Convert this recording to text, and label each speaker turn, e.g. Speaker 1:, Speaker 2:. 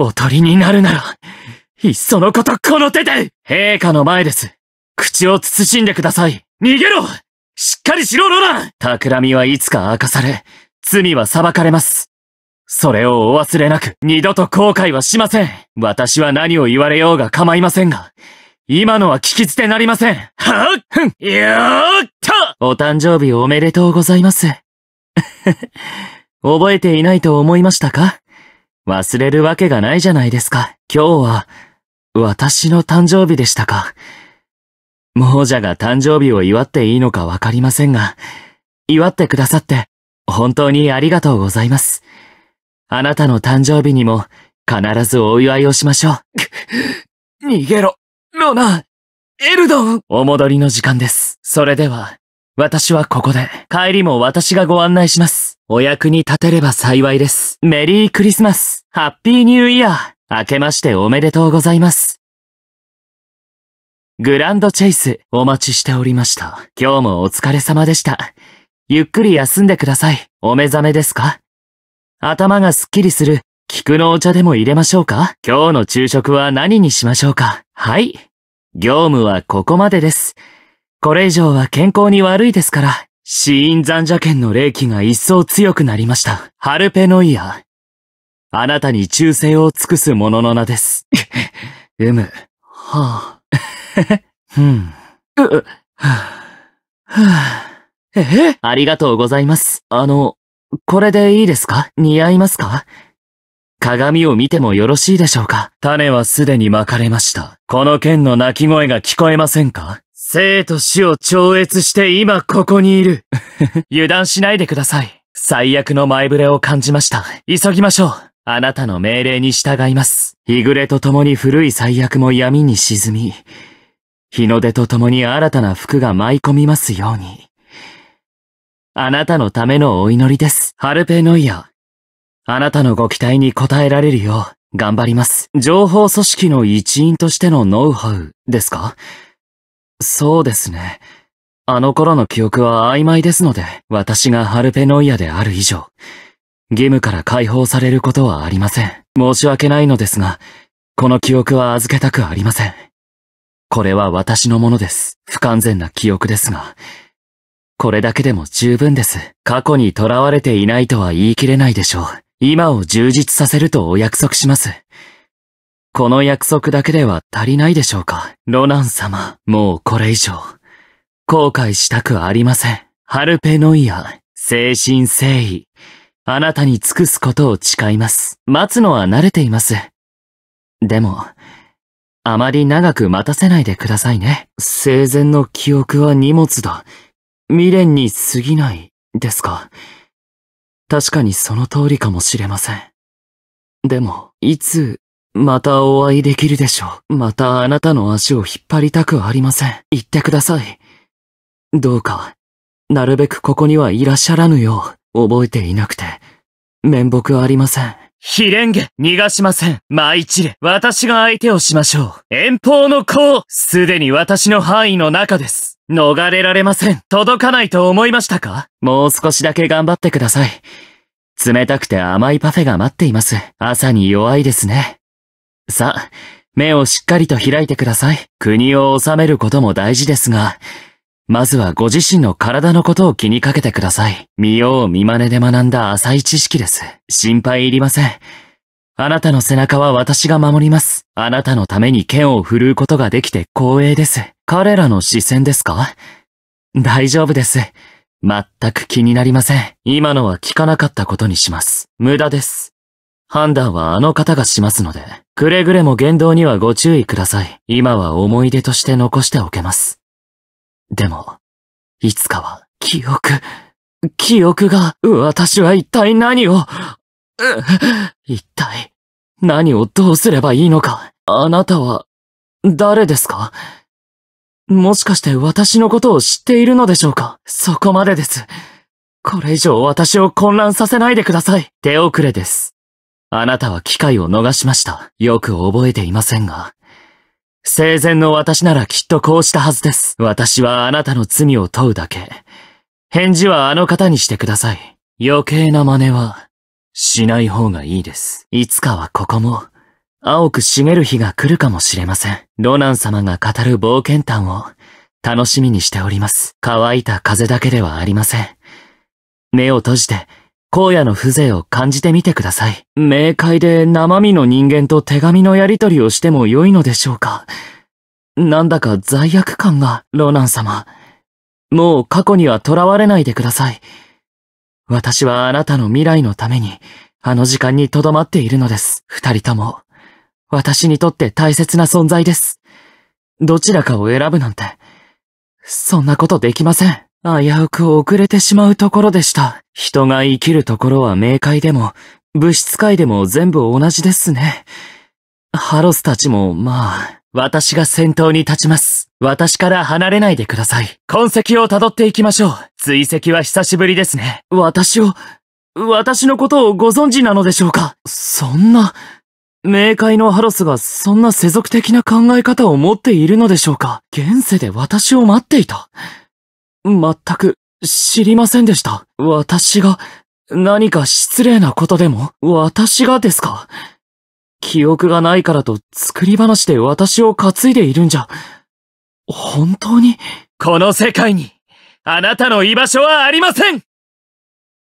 Speaker 1: おとりになるなら、いっそのことこの手で陛下の前です。口を慎んでください。逃げろしっかりしろ、ロラン企みはいつか明かされ、罪は裁かれます。それをお忘れなく、二度と後悔はしません。私は何を言われようが構いませんが、今のは聞き捨てなりません。はっふんよーっとお誕生日おめでとうございます。覚えていないと思いましたか忘れるわけがないじゃないですか。今日は、私の誕生日でしたか。亡者が誕生日を祝っていいのかわかりませんが、祝ってくださって、本当にありがとうございます。あなたの誕生日にも、必ずお祝いをしましょう。逃げろ、ロナ、エルドンお戻りの時間です。それでは、私はここで、帰りも私がご案内します。お役に立てれば幸いです。メリークリスマス、ハッピーニューイヤー、明けましておめでとうございます。グランドチェイス、お待ちしておりました。今日もお疲れ様でした。ゆっくり休んでください。お目覚めですか頭がすっきりする、菊のお茶でも入れましょうか今日の昼食は何にしましょうかはい。業務はここまでです。これ以上は健康に悪いですから、死因残者剣の霊気が一層強くなりました。ハルペノイア。あなたに忠誠を尽くす者の名です。うむ。はあ。うん。う、はあ、はあ、えありがとうございます。あの、これでいいですか似合いますか鏡を見てもよろしいでしょうか種はすでに巻かれました。この剣の鳴き声が聞こえませんか生と死を超越して今ここにいる。油断しないでください。最悪の前触れを感じました。急ぎましょう。あなたの命令に従います。日暮れと共に古い最悪も闇に沈み、日の出と共に新たな服が舞い込みますように。あなたのためのお祈りです。ハルペノイア。あなたのご期待に応えられるよう、頑張ります。情報組織の一員としてのノウハウですかそうですね。あの頃の記憶は曖昧ですので、私がハルペノイアである以上、義務から解放されることはありません。申し訳ないのですが、この記憶は預けたくありません。これは私のものです。不完全な記憶ですが、これだけでも十分です。過去に囚われていないとは言い切れないでしょう。今を充実させるとお約束します。この約束だけでは足りないでしょうか。ロナン様、もうこれ以上、後悔したくありません。ハルペノイア、精神誠意、あなたに尽くすことを誓います。待つのは慣れています。でも、あまり長く待たせないでくださいね。生前の記憶は荷物だ。未練に過ぎない、ですか。確かにその通りかもしれません。でも、いつまたお会いできるでしょう。またあなたの足を引っ張りたくありません。言ってください。どうか、なるべくここにはいらっしゃらぬよう、覚えていなくて、面目ありません。ヒレンゲ、逃がしません。マイチレ、私が相手をしましょう。遠方の子を、すでに私の範囲の中です。逃れられません。届かないと思いましたかもう少しだけ頑張ってください。冷たくて甘いパフェが待っています。朝に弱いですね。さあ、目をしっかりと開いてください。国を治めることも大事ですが、まずはご自身の体のことを気にかけてください。見よう見真似で学んだ浅い知識です。心配いりません。あなたの背中は私が守ります。あなたのために剣を振るうことができて光栄です。彼らの視線ですか大丈夫です。全く気になりません。今のは聞かなかったことにします。無駄です。判断はあの方がしますので、くれぐれも言動にはご注意ください。今は思い出として残しておけます。でも、いつかは記憶、記憶が、私は一体何を、一体、何をどうすればいいのか。あなたは、誰ですかもしかして私のことを知っているのでしょうかそこまでです。これ以上私を混乱させないでください。手遅れです。あなたは機会を逃しました。よく覚えていませんが。生前の私ならきっとこうしたはずです。私はあなたの罪を問うだけ。返事はあの方にしてください。余計な真似は、しない方がいいです。いつかはここも、青く茂る日が来るかもしれません。ロナン様が語る冒険譚を、楽しみにしております。乾いた風だけではありません。目を閉じて、荒野の風情を感じてみてください。冥界で生身の人間と手紙のやり取りをしても良いのでしょうか。なんだか罪悪感が、ロナン様。もう過去には囚われないでください。私はあなたの未来のために、あの時間に留まっているのです。二人とも、私にとって大切な存在です。どちらかを選ぶなんて、そんなことできません。危うく遅れてしまうところでした。人が生きるところは冥界でも、物質界でも全部同じですね。ハロスたちも、まあ、私が先頭に立ちます。私から離れないでください。痕跡を辿っていきましょう。追跡は久しぶりですね。私を、私のことをご存知なのでしょうかそんな、冥界のハロスがそんな世俗的な考え方を持っているのでしょうか現世で私を待っていた。全く知りませんでした。私が、何か失礼なことでも私がですか記憶がないからと作り話で私を担いでいるんじゃ、本当にこの世界に、あなたの居場所はありません